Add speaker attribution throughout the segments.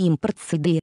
Speaker 1: импорт CD.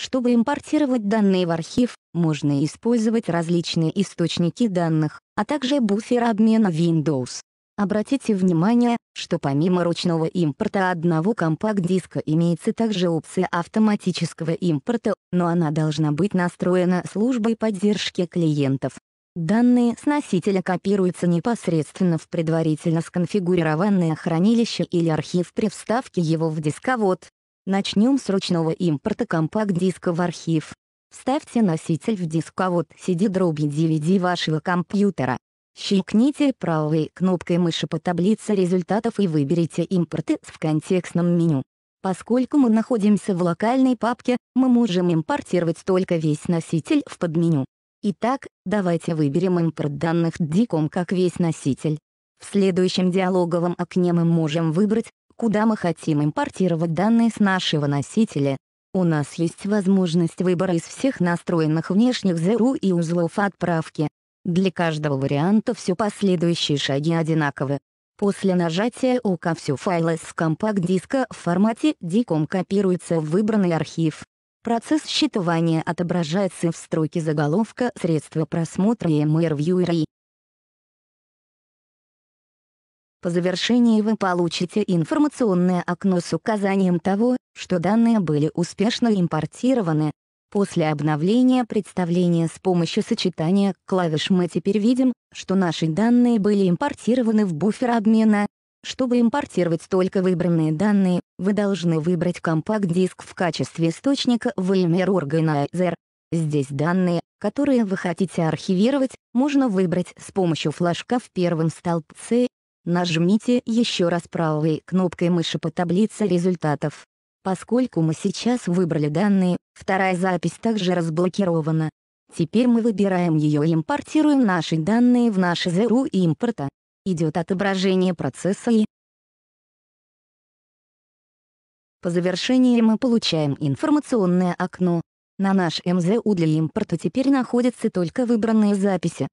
Speaker 1: Чтобы
Speaker 2: импортировать данные в архив, можно использовать различные источники данных, а также буфер обмена Windows. Обратите внимание, что помимо ручного импорта одного компакт-диска имеется также опция автоматического импорта, но она должна быть настроена службой поддержки клиентов. Данные с носителя копируются непосредственно в предварительно сконфигурированное хранилище или архив при вставке его в дисковод. Начнем с ручного импорта компакт-диска в архив. Вставьте носитель в дисковод а CD-DVD вашего компьютера. Щелкните правой кнопкой мыши по таблице результатов и выберите импорты в контекстном меню. Поскольку мы находимся в локальной папке, мы можем импортировать только весь носитель в подменю. Итак, давайте выберем импорт данных диком как весь носитель. В следующем диалоговом окне мы можем выбрать куда мы хотим импортировать данные с нашего носителя. У нас есть возможность выбора из всех настроенных внешних ЗРУ и узлов отправки. Для каждого варианта все последующие шаги одинаковы. После нажатия ОК все файлы с компакт-диска в формате DICOM копируются в выбранный архив. Процесс считывания отображается в строке заголовка «Средства просмотра EMR Viewer»
Speaker 1: По завершении вы получите
Speaker 2: информационное окно с указанием того, что данные были успешно импортированы. После обновления представления с помощью сочетания клавиш мы теперь видим, что наши данные были импортированы в буфер обмена. Чтобы импортировать только выбранные данные, вы должны выбрать компакт-диск в качестве источника в Elmer Organizer. Здесь данные, которые вы хотите архивировать, можно выбрать с помощью флажка в первом столбце Нажмите еще раз правой кнопкой мыши по таблице результатов. Поскольку мы сейчас выбрали данные, вторая запись также разблокирована. Теперь мы выбираем ее и импортируем наши данные в наше ZRU импорта. Идет отображение процесса и
Speaker 1: по завершении мы получаем информационное окно. На наш МЗУ для импорта теперь находятся только выбранные записи.